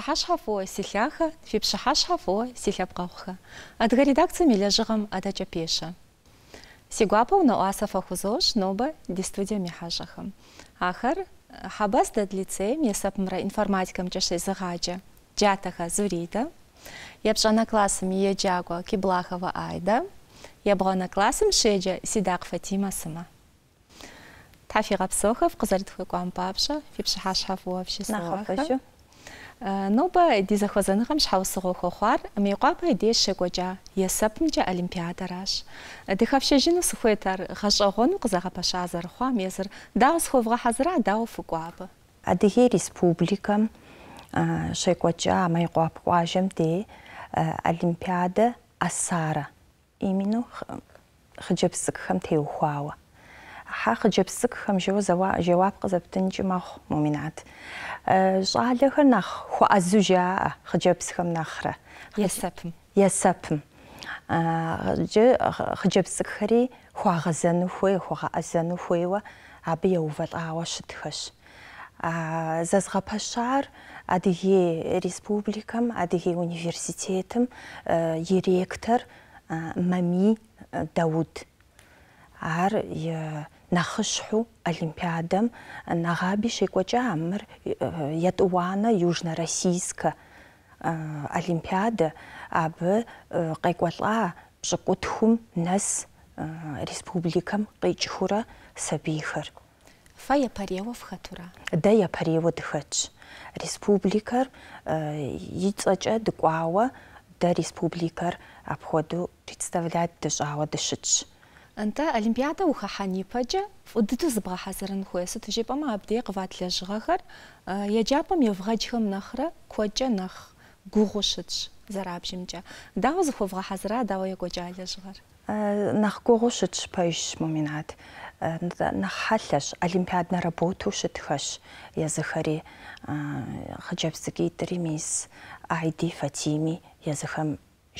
фо сихляха, фи фо сихляпкахха. Адга редакция миляжығам адача пеша. Сигуаповна уасафа фахузош, ноба дистудия михажахам. Ахар хабас дад лицей месапмра информатикам чашей загаджа, Джатаха зурида. Япшана классам ежагуа киблахова айда. Ябғана классам шеджа сидак фатима сама. Тафи Гапсохов, Казарит Хуйкуам Папша, Фипшахаш Хафуов, Шисуаха. Нуба ди захуэзэныгъэм щхьэусыгъуэ хуэхъуар Мыекъуапэ дещ екӀуэкӀа есэпымкӀэ Олимпиадэращ. Дыхэфщэжыну сыхуейт ар гъэщӀэгъуэну къызэгъэпэща зэрыхъуам езыр дауэ схуэвгъэхьэзыра, дауэ къуажэм де Олимпиадэ Ӏэсарэ именно хъыджэбз цӀыкӀхэм хахыджеп сыкхэм жио жэуап къызэптынкӏи мэхъу муминат. Э, щӏалэхэр нэхъ хуэӏэзу жаӏэ хъыджэбзхэм нэхърэ. Есэпым. Есэпым. Э, Хъыджэбз цӏыкӏхэри хуагъэзэну хуей, хуагъэӏэзэну хуейуэ абы еувэлӏауэ щытхэщ. Э, зэзгъэпэщар Адыгей Республикэм, Адыгей университетым и ректор Мами Дауд. Ар я нахышху олимпиадам э, нагабиш икӏуэкӏа мыр э, етӏуанэ южно российска э, олимпиадэ абы къекӏуэлӏа пщӏыкӏутхум нэс республикэм къикӏхурэ сабийхэр. Фэ япэреуэ фхэтурэ? Дэ япэреуэ дыхэтщ. Республикэр и цӏэкӏэ дыкӏуауэ дэ республикэр апхуэдэу представлять дыщӏауэ дыщытщ. Анта олимпиада ухаханипэкӏэ фӏыдыту зыбгъэхьэзырын хуейсэ хуэсы абдей къыват лэжьыгъэхэр э, еджапӏэм евгъэджхэм нэхърэ куэкӏэ нэхъ гугъуу щытщ зэрабжьымкӏэ. Дауэ зыхуэвгъэхьэзыра, дауэ екӏуэкӏа лэжьыгъэр? Э, нэхъ гугъуу щытщ пэжщ муминат. Э, нэхъ хьэлъэщ, олимпиаднэ работэу щытхэщ езыхэри хъыджэбзыкӏитӏри мис Айди Фатими езыхэм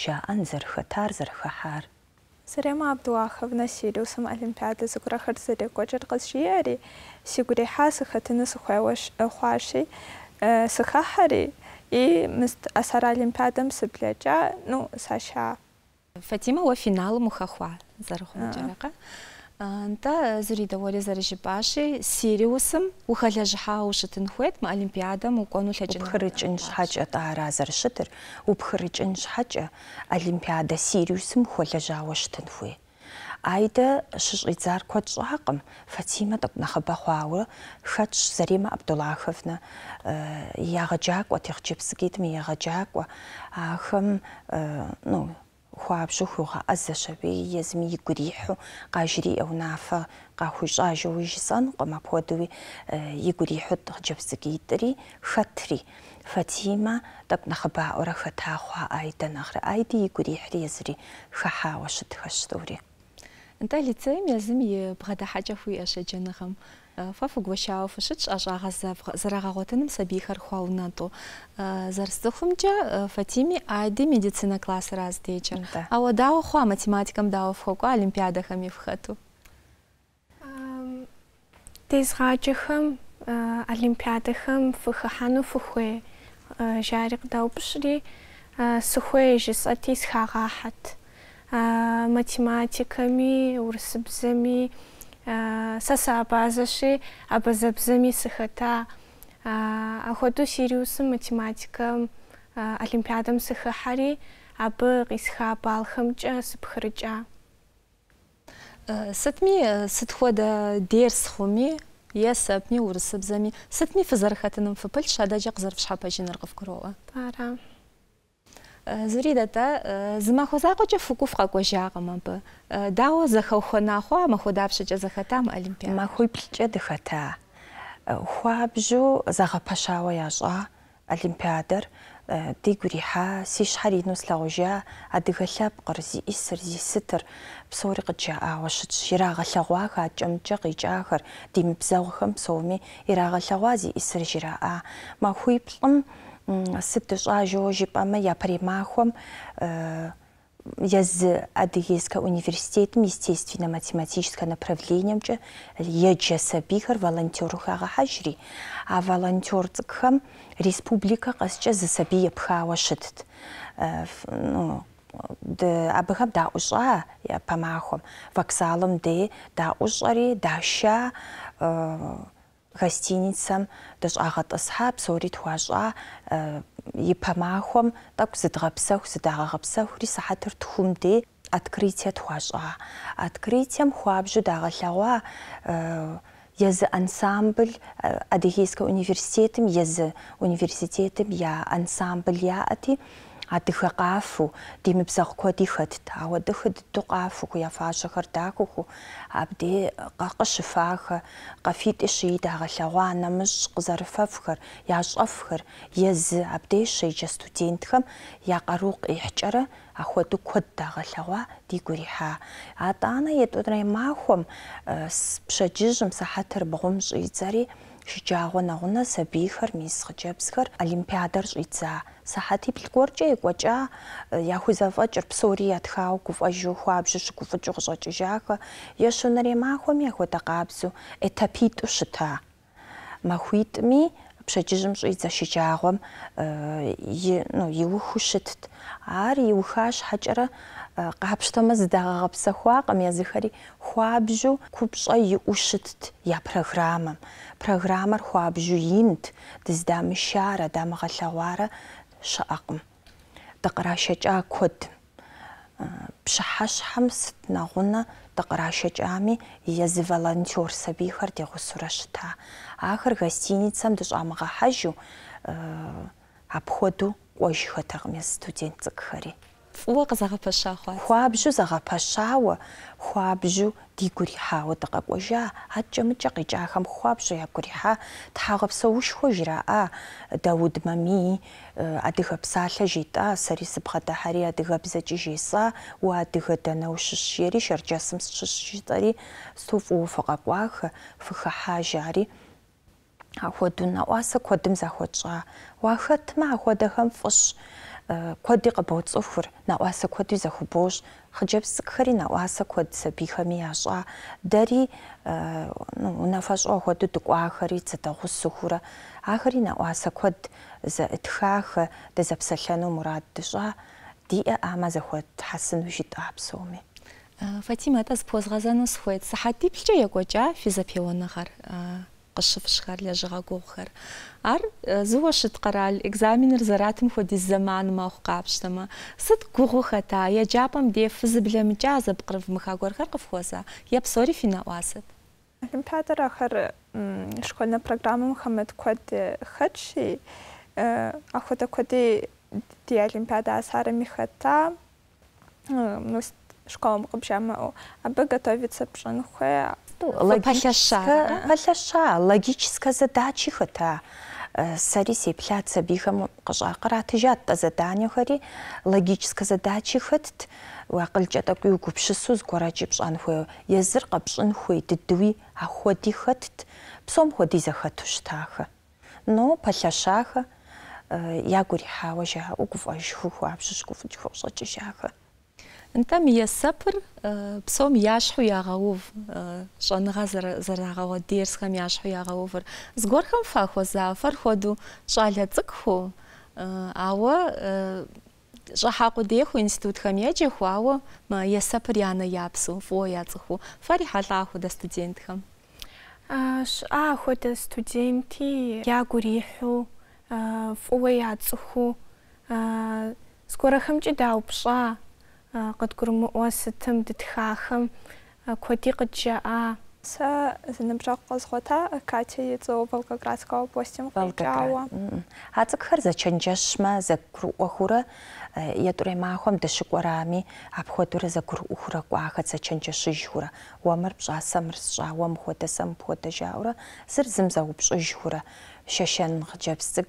жаӏэн зэрыхэтар, зэрыхыхьар. Sarema Abduahovna Siriusam Olimpiadas Ukrahar Sari Kojar Qashiari Siguriha Sakhatina Sukhawash Huashi Sakhahari и Асара Олимпиадам Сыпляча, ну, Саша. Фатима Уафинал Мухахуа Зархунджарака. Анта зрида воли зареши паши Сириусым ухаля жхау шытынхует ма олимпиадам укону лячын. Упхырычын шхача тара заршытыр. Упхырычын шхача олимпиада Сириусым хуаля жауа шытынхуе. Айда шышрицар кот шахакым Фатима токнахаба хуаура хатш Зарима Абдуллаховна э, ягажаква тихчепсгитми ягажаква ахым э, ну خواب خوا بشوخوغا از شبی یزمی يقريحو قاجری أو نافا قاهو جاجو ويجسان قما بودوي يقريحو جبزقي دري ختري فتیما دك نخبا أورا ختا خوا آيدا نغر آيدي یگریح ريزري خحا وشد خشدوري انتا لتايم يزمي بغدا حاجة فوي أشجنغم Э, фафу фа фугващао фышытш ашӏагъэ зэрагъэгъотыным сабийхэр хъуаунэтӏу. Зэрыстыхъумкӏэ Фатими Ади медицина классыр аздечыр. Ауэ дауэ хъуа математикэм дауэ фхуэкӏуа олимпиадэхэми фхэту? Тезгъаджэхэм э, олимпиадэхэм фыхыхьэну фыхуей. Э, Жари къыдаупщӏри сыхуей жысӏэти схагъахьэт. Математикэми, урысыбзэми, Саса э, саапазаши абазабзами сыхэта э, охоту Сириусым математикам, э, Олимпиадам сыхыхьэри абы гисха балхэмкӏэ сыпхырыкӏа. Сытми сыт хуэдэ дерс хуми е сэпми урысыбзэми сытми фызэрыхэтыным фыпылъщ шапа къызэрыфщхьэпэжыныр къыфгуроӏуэ. Пара. Э, зридата э, змахо закоча фуку фракожагама бы э, дао захохонахо махудавшича захатам олимпиада махуй пчче дхата хуабжу загапашава яша олимпиадар дигуриха сишхари нуслагожа адгалап гарси иср зиситр псори гча авашч ширагалагва хачомча гичахар димбзагхам соми ирагалагва зи исржира махуй плм сыптышӏажьэу жыпӏэмэ япэрей э, язы Адыгейское университетым естественно-математическое направлениемкӏэ еджэ сабийхэр волонтерыхагъэ хьажьри. А волонтер цӏыкӏхэм республикэ къэскӏэ зы сабий епхауэ щытт. Э, абыхэм даӏущӏа япэ махуэм. Вокзалым дей даӏущӏэри, даща, э, гостиницэм дыщӀагъэтӀысхьа псори тхуащӀа э, и пэмахуэм тӀэкӀу зыдгъэпсэху, зыдагъэгъэпсэхури сыхьэтыр тхум дей открытие тхуащӀа. Открытием хуабжьу дагъэлъэгъуа э, езы ансамбль э, адыгейскэ университетым, езы университетым я ансамбль яӀэти адыгэ къафэу, ди мыбзэгъу куэди хэтт. Ауэ дыхэ дыдэу къафэу, яфащэхэр дахэху, абдей къакъыщыфахэ, къафитӀи щыи дагъэлъэгъуа нэмыщӀ къызэрыфэфхэр, ящӀэфхэр, езы абдей щеджэ студентхэм я къару къихькӀэрэ ахуэду куэд дагъэлъэгъуа ди гуриха. АтӀанэ етӀурей махуэм э, пщэдджыжьым шичаагонагуна сабихэр мисхэжэпсхэр олимпиадар шица сахати плкорчэ экъуача яхузафэчэр псори ятхау куфажу хуабжэ шкуфэчэ гъэшэчэжахэ яшэнэри махом яхота къабзу этапиту шита махуитми пшэчэжым шица шичаагом э ну иухушэт ар иухаш хачэра Э, къапщтэмэ зыдагъэгъэпсэхуакъым езыхэри хуабжьу купщӀэ иӀэу щытт я программэм. Программэр хуабжьу инт, дыздамышарэ, дамыгъэлъэгъуарэ щыӀэкъым. ДыкърашэкӀа куэд. Э, пщыхьэщхьэм сыт нэгъунэ дыкърашэкӀами езы волонтёр сабийхэр дигъусурэ щыта. Ахэр гостиницэм дыщӀамыгъэхьэжу э, апхуэдэу кӀуэжхэтэкъым езы студент цӀыкӀухэри. ვა ზაღაფაშა ხვა ხვაბჟუ ზაღაფაშა ვა ხვაბჟუ დიგური ჰაო დაყაკოჟა აჭომჭა ყიჭა ხამ ხვაბჟუ ეგური ჰა თაღბსა უშხოჟრა ა დაუდმა მი ადიხებსალა ჟიტა სერისფხადა ჰარი ადიხებსა ჯიჟისა ვა ადიხედა ნაუშშიერი შერჯასმს შშიტარი სტუფუ ფაყაკვახ ფხაჰაჟარი ახოდუნა ვასა ქოდიმ ზახოჭა ვახათმა ახოდა ხამ ფუშ ქოდი ყბოწუხურ ნაასა ქოდი ზახუბოშ ხჯებს ქრი ნაასა ქოდს ბიხმი აშა დარი ნუ უნაფაშო ხოდი დყვახრი ცდაღუსუხურა ახრი ნაასა ქოდ ზა ეთხახ დაზაფსალანო მურადდიშა დი ამაზა ხოდ ჰასან უშიტ აბსუმი ფატიმა და სპოზღაზანო სხვეც ჰატიფჭა ეგოჭა ფიზაფილონა ხარ ყშიფშხარ ლაჟღა გოხარ ар э, зуашит қарал экзаменер заратым ходи заман ма оққапштама сыт гугу хата я джапам де фзблем джазаб қырв мхагор харқов хоза я псори фина уасыт олимпиадара хар школьна программа мухаммед коди э, э, хачи ахота коди ди олимпиада асара михата ну школам қыбжама абы готовится пшанхуэ логическая задача хата Э, сэри сеплъат тижат къыщӏакъратыжат тӏэ заданиехэри логическая задачи хэтт уакъылкӏэ тӏэкӏуи угупщысу зыгуэракӏи пщӏэн хуейуэ езыр къэпщӏын хуей дыдэуи ахуэди хэтт псом хуэди зэхэту щытахэ но пэлъэщахэ э, ягу ирихьауэ жаӏэу гуфӏэжыху хуабжьу щыгуфӏыкӏ хуэщӏэкӏыжахэ نتمي السبر بصوم ياشحو يا غوف شان غزر زر غو ديرس خم ياشحو يا غوفر زغور خم فاخو زافر خودو شالها تزكخو اوا شحاقو ديخو انستيتوت خم يجي خو اوا ما يسبر يانا يابسو فو ياتخو فريحه لاخو دا ستودنت خم аш аахуэдэ студенти ягу рихьу фӏыуэ яцӏыхуу скӏуэрэхэмкӏи даупщӏа قدقرمو أوس تم تتخاخم كوتي قد جاء Са зыныбжаққа зғота Катя ецо Волгоградского постим қайчауа. Ацықхар зачанчашма закру охура ятуре махом дышықорами апходура Уамыр сжауам сыр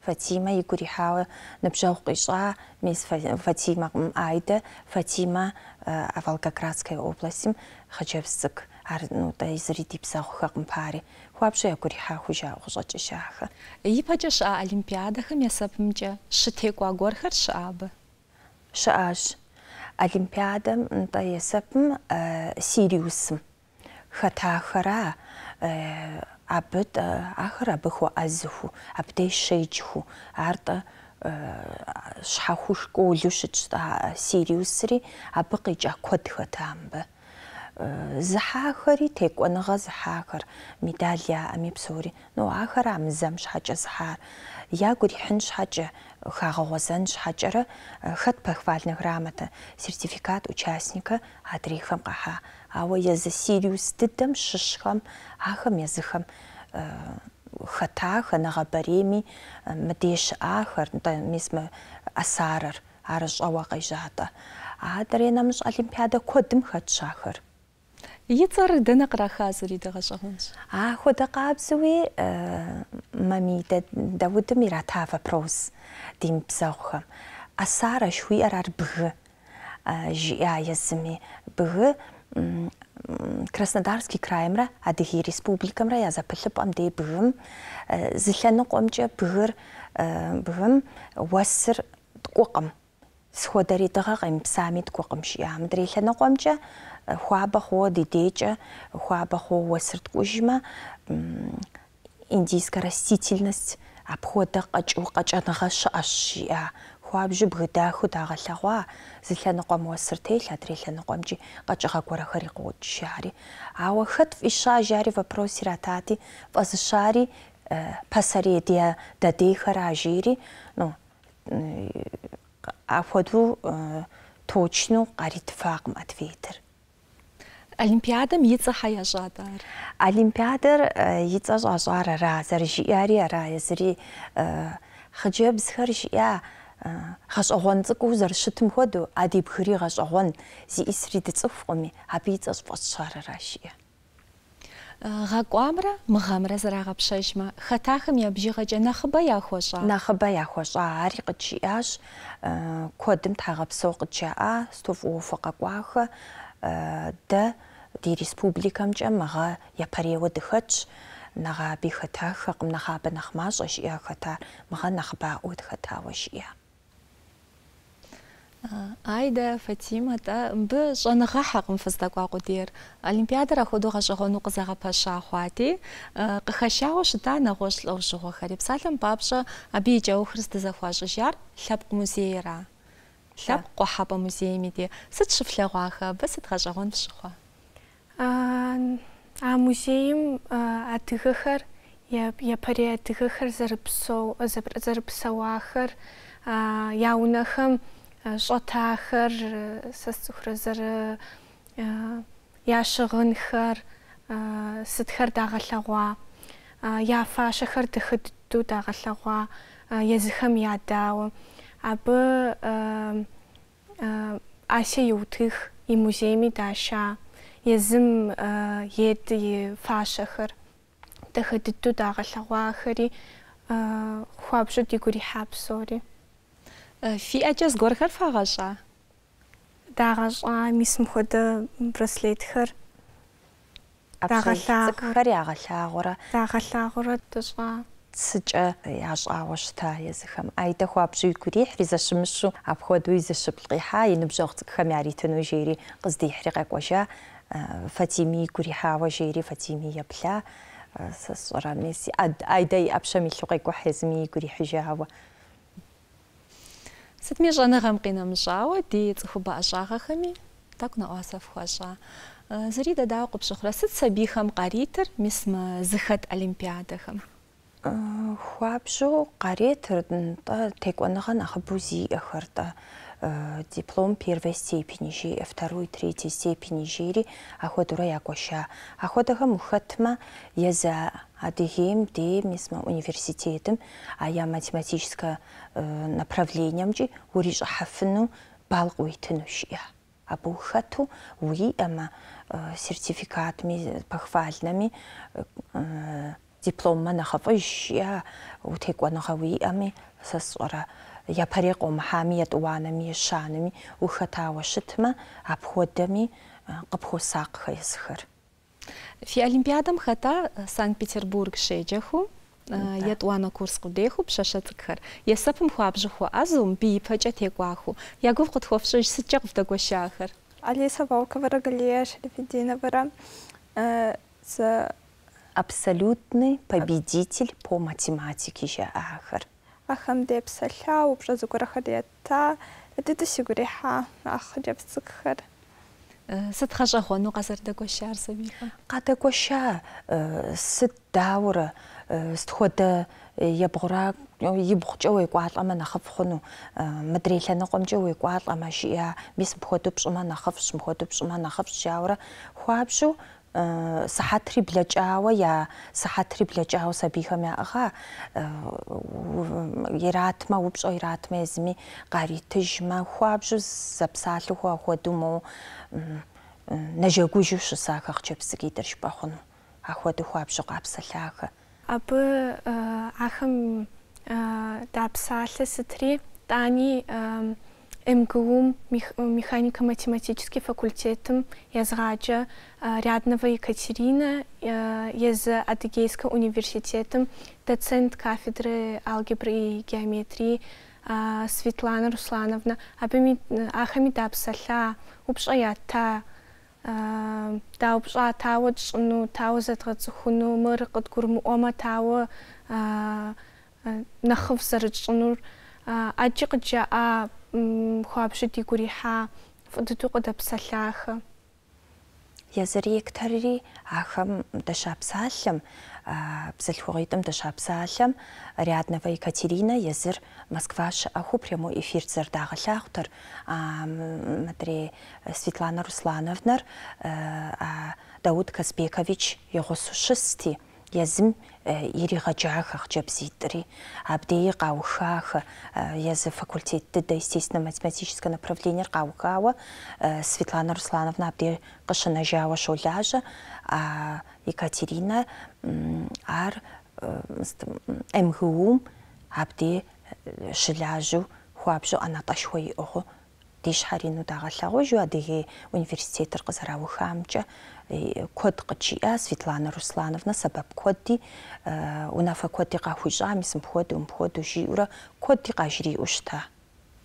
Фатима Егурихава набжау кыйшла мис Фатима Айда, Фатима э, Волгоградской области хаджевсык ар ну та изри дипса хухакын пари. Хуапшы Егуриха хужа хужачы шаха. Ипачаш а олимпиадахам ясапымча шытекуа горхар шабы. Шааш. Олимпиадам та ясапым э, Сириусым. Хатахара э აბეთ ახრა ბხო აზხუ აბდე შეიჩხუ არტა შახუშკო ლუშიჩ და სერიუსრი აბყიჭა ქოთხთამბა захахри текунга захахр медалия амипсури ну ахарам зам шача захар ягур хин шача хагагозан шачара э, хат пахвалны грамата сертификат участника адрихам гаха ауа езі сириус дыдэм шышхэм ахэм езыхэм э, хэтахэ нэгъэбэрейми э, мыдещыӏахэр нтӏэ мис мы ӏэсарэр ар щӏэуэ къежатӏэ адэр енэмыщӏ олимпиадэ куэдым хэтщахэр и цӏэр дэнэ кърахазэри дыгъэщӏэгъунщ ахуэдэ къабзэуи э, мамидэ даудым иратавэ проз димыбзэгъухэм ӏэсарэщ хуиӏэр ар бгы жиӏа езыми бгы Краснодарский краймра адыги республикамра яза пылыпам дей бүгім э, зіләні қомчы бүгір э, бүгім уассыр қоқым сходаритыға қайым псамит қоқым шиямдыр еләні қомчы э, хуаба хо дидеча хуаба хо уассырт қожима индийская растительность обхода қачу қачаныға шыаш шия хуабжьу бгы дахэу дагъэлъэгъуа зы лъэныкъуэм уэсыр телъ адрей лъэныкъуэмкӀи къэкӀыгъэ гуэрэхэри къыӀуокӀыжи ари. Ауэ хэт фӀищажи ари вопрос иратати фӀэзыщари пасэрей дэдейхэра жери ну апхуэдэу точну къаритфакъым ответыр. Олимпиадам и цӀыхьэ ящӀат ар. Олимпиадэр и цӀэ щӀащӀар ара зэрыжиӀари ара езыри хъыджэбзхэр жиӀа гъэщӀэгъуэн цӀыкӀуу зэрыщытым хуэдэу Ӏэди бгыри гъэщӀэгъуэн зиӀисри дыцӀыхукъыми, абы и цӀэ щӀыфӀэсщ арара жиӀэ. ГъэкӀуамрэ мыгъэмрэ зырагъэпщэжмэ, хэтахэм ябжыгъэкӀэ нэхъыбэ яхуэщӀа? Нэхъыбэ яхуэщӀа, ари къыджиӀащ, э, куэдым тхьэгъэпсэу къыджаӀа, стофӀуофэ къэкӀуахэ, э, дэ ди дыхэтщ, айда фатимата бы жонага хакым фыздаква кудер олимпиадара худуга жогону кызага паша хвати э, кыхащао шита нагошлау жогохари псалым папша абича ухрысты захвашыжар лъэпкъ музейра лъэпкъ къохьэпӏэ музеймиди сыт шыфлъэгъуаха абы сыт гъэщӏэгъуэн фщыхъуа а музейм адыгэхэр япэрей адыгэхэр зэрыпсэу зэрыпсэуахэр я унэхэм шотахэр э, сэс зүхрэзэр э, э, яшгынхэр сэтхэр дагаллагва яфа шахэр дэхэд дүү дагаллагва язхэм ядаа абы асия юутгих и музейми даша язым ед фашахэр дэхэд дүү дагаллагва хэри хуабшуд игури хапсори في э, أجاز غورخر فاغشا داغشا ميسم خود برسليتخر дагалаа э, цэгхэр ягалаагуура дагалаагуура тусга цэж э, яашаагууш та ясхэм айдаху абжиггури хризашмшу абход уизашблгы ха инбжог цэгхэм яритэн үжири гыз дихри гакваша фатими гури хава жири фатими ябла сасурамеси айдай абшамиллугайгу хизми гури хижаава Сэтми щӏэныгъэм къинэмыщӏауэ ди цӏыхубэ ӏэщӏагъэхэми тӏэкӏу нэӏуасэ фхуэщӏа. Э, зыри дэдауэ къыпщыхъурэ сыт сабийхэм къаритыр мис мы зыхэт олимпиадэхэм? Э, хуабжьу къаретыр тӏэ текӏуэныгъэ нэхъыбэу зиӏэхэр Э, диплом первой степени жири, второй, третьей степени жири, ахудура якоша. Ахудаха мухатма я за адыгем де мисма университетом, а я математическое э, направлением жи, уриш хафну балл а Абухату уи ама э, сертификатами похвальными диплома нахавышия, утекуа нахавиами сасора. япэрей къомыхьами етӏуанэми ешанэми ухэтауэ щытмэ апхуэдэми къыпхуэса къыхэсхэр. Фи олимпиадам хэта э, Санкт-Петербург щеджэху етӏуанэ э, курс къудеху пшъэшъэ цӏыкӏхэр. Есэпым азум ӏазум биипэкӏэ текӏуаху. Ягуф къытхофшӏыжь сыткӏэ къывдэгощахэр? Алиса Волкова, Галия Шерефединова, э, абсолютный победитель по математике же ахам депсалла упша зугурахад ятта эдэдэ сигуриха ах депсыкхар э, сыт хажа хону газарда гошар сабиха гада гоша э, сыт даура э, стхода ябгура ибхчой гуалама нахав хуну мадрилана гомжой гуалама шия мис бходупш ма нахав шмходупш ма нахав шаура хуабшу сахатри блачаава я сахатри блачаава сабихами ага яратма э, упс ойратма эзми гаритыжма хуабжу запсалу хуа ходумо нажагужу шсахах чепсги дэрш бахун ахвад хуабжу гапсалаах абы э, ахам э, дапсалсатри тани МГУ э, механико-математический факультетом язғачы э, Ряднова Екатерина э, из Адыгейского университета, доцент кафедры алгебры и геометрии Светлана Руслановна ахамидапсалла упшаята даупша тауа чну тауа затгацхуну мыр къыдгурму ома тауа нахыв зарычнур аджи а хуабжьу дигу рихьа, фӏы дыдэу къыдэпсэлъахэ. ахам гектарри ахэм дыщапсалъэм, бзылъхугъитӏым дыщапсалъэм Ряднова Екатерина езыр Москваш аху прямо эфир а мадри э, Светлана э, а Дауд Казбекович игъусэу щысти язым э, иригъэджахэх джабзитӏри, абдеи къаухах язы э, факультетты да естественно-математическое направленийр къаухауэ Светлана Руслановна абдей къыщынэжауэ шолажьэ, а Екатерина ар э, МГУм абдей шылажьэу хуабжьу ӏэнатӏэшхуэ иӏыгъыу ди щхьэр ину дагъэлъэгъужу адыгей хамча. Э, код къычиӏа Светлана Руслановна сабап коди э, унафэ коди къахуищӏам исым хуэдэу ум хуэдэу коди къажриӏэу щыта.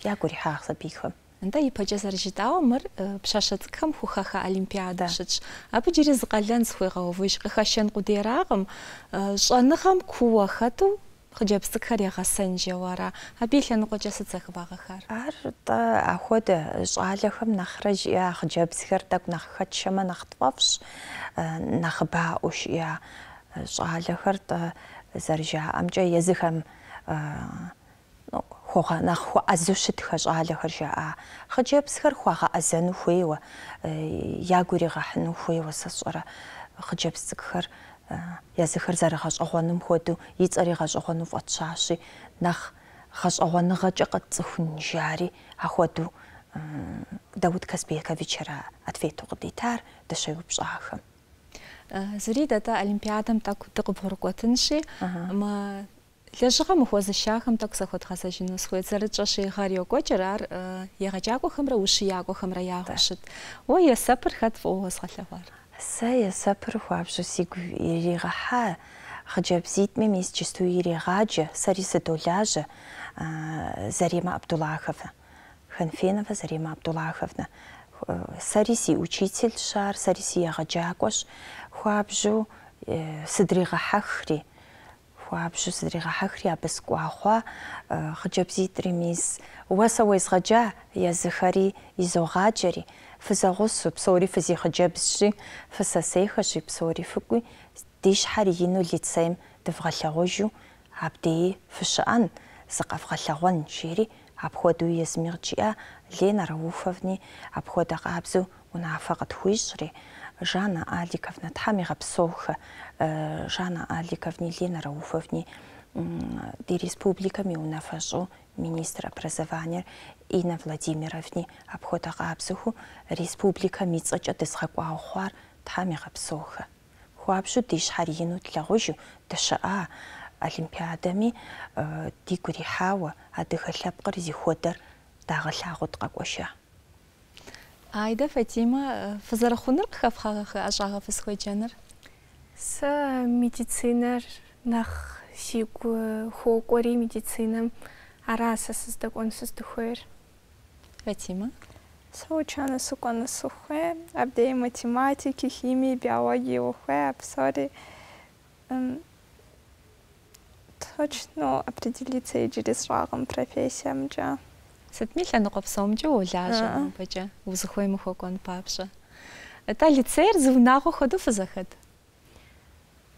Я рихьагъ сабийхэм. Нтэ ипэкӏэ зэрыжитӏауэ мыр э, пшъашъэ цӏыкӏхэм хухэхэ Олимпиадэ щытщ. Абы джыри хыджабсы кхаряга сэнжэуара абилэн гъуэкӏэ сыцӏэхывагъэхэр ар тӏэ ахуэдэ щӏалэхэм нэхърэ жиӏа хъыджэбзхэр тӏэкӏу нэхъ хэтщэмэ нэхъ тфӏэфӏщ э, нэхъыбаӏуэу жиӏа э, щӏалэхэр ну зэрыжаӏэмкӏэ езыхэм э, хуэгъэ нэхъ хуэӏэзу щытхэ щӏалэхэр жаӏа хъыджэбзхэр хуагъэӏэзэну хуейуэ ягу хуейуэ Э, ясэхэр зарихаш охоным хөдө иц арихаш охонов отшааши нах хаш охоныгаж гацхүн жари ахваду э, Давуд Каспияковичера ответ угдитар дашайупшахам. Э, Зри дата олимпиадам так утыгып хорготынши ма лежига мухоза шахам так сахот хасажину схой зарычаши харьо кочерар ягачаго хамра уши яго хамра ягошит. Ой я сапар хат фоос халавар. Сая сапыр хуапжы сигу иригаха хаджабзитме мис чисту иригаджа сариса доляжа Зарима Абдулахова. Ханфенова Зарима Абдулаховна. Сариси учитель шар, сариси ягаджакош хуапжу э, сыдригахахри. хуапшу сидрига хахри абыс куахуа э, хаджабзитри мис уаса уэзгаджа языхари изогаджари. фызагус псори физихаджабсши фсасейхаши псори фукуй диш хари ину лицэм дэвгаллагожу абдей фшаан сакавгаллагон шири абхуаду ясмирчиа лена рауфовни абхуада габзу унафагат хуишри жанна аликовна тамига псоха э, жанна аликовни лена рауфовни ди республикам и унафэщӏу министр образования Инна Владимировне апхуэдэ къабзэху республикэм и цӏэкӏэ дызгъэкӏуауэ хъуар тхьэм егъэпсохэ. Хуабжьу ди щхьэр ину тлъагъужу дыщыӏа Олимпиадэми э, ди гурихьауэ адыгэ лъэпкъыр зихуэдэр дагъэлъагъут къэкӏуэжа. Айда Фатима, э, фызэрыхъуныр къыхэфхьагъэхэ ӏэщӏагъэ фысхуеджэныр? С медицинэр нах медицина хокори медицинам арасасыздык онсуздухуэр соучаны саучана суконасухуэ абдей математики химии биологии ухуэ апсори точно определиться и профессиямжа рагом профессиям джа сэтмилла нукъопсомджа улажа бажа узухуэмыхуэ папша папщӏэ тӏалицейр зыунагъуэ ходу фызэхэт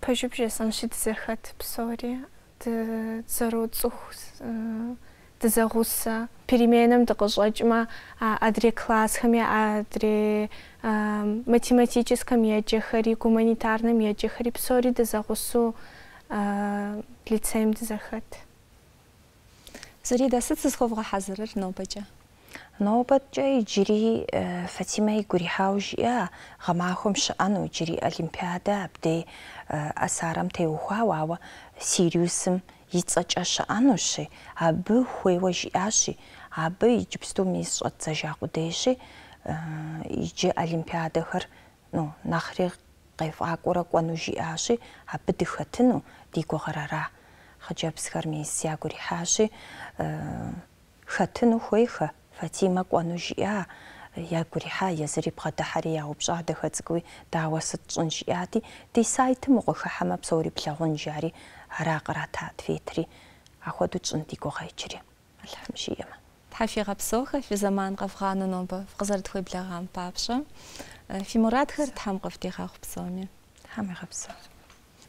Пэжибжэ саншид зэхэт псори дызэроцӏыху э, дызэгъусэ переменэм дыкъыщӏэкӏмэ класс классхэми адрей э, математическэм еджэхэри гуманитарным еджэхэри псори дызэгъусэу лицейм дызэхэт. Зэрида сыт сызхъувгъэхьэзырыр нобэкӏэ? ნაუბადჭეი ჯირი ფაციმეი გურიჰაუშია ღამახუმშ ანუ ჯირი ოლიმპიადა აბდე ასარამ თე უხავავ სირიუსმ იწაჭაშ ანუში აბი ხუევაში აში აბი იჯბსტუ მისოცა ჟაყუდეში იჯი ოლიმპიადა ხარ ნუ ნახრი ყეფ აკურა ყანუში აში აბი დიხათნუ დიგოღარარა ხაჯაბსხარ მისია გურიჰაში ხათნუ ხუეხა фатима кванужиа ягуриха язрипха дахария упшадахацгуи даавасцунжиати ди сайт мугуха хамапсори плагунжари арааграта твитри ахватуцунтикогайчри алхамшиема хафигапсоха физаман гафгананоб фгзартхой благам папша э, фимуратхар тамгафтихахпсоми хамигапсох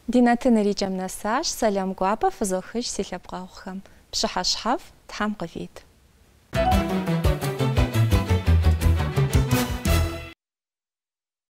динатенеричам насаш салям гуапа фзохиш силапгаухам пшахашхав тамгафит